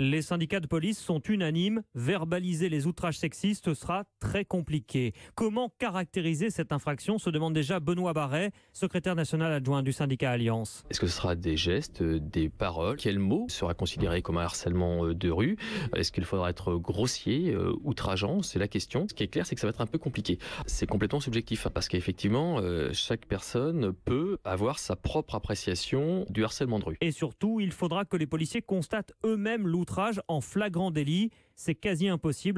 Les syndicats de police sont unanimes, verbaliser les outrages sexistes sera très compliqué. Comment caractériser cette infraction se demande déjà Benoît Barret, secrétaire national adjoint du syndicat Alliance. Est-ce que ce sera des gestes, des paroles Quel mot sera considéré comme un harcèlement euh, de rue Est-ce qu'il faudra être grossier, euh, outrageant C'est la question. Ce qui est clair, c'est que ça va être un peu compliqué. C'est complètement subjectif hein, parce qu'effectivement, euh, chaque personne peut avoir sa propre appréciation du harcèlement de rue. Et surtout, il faudra que les policiers constatent eux-mêmes l'outrage en flagrant délit. C'est quasi impossible.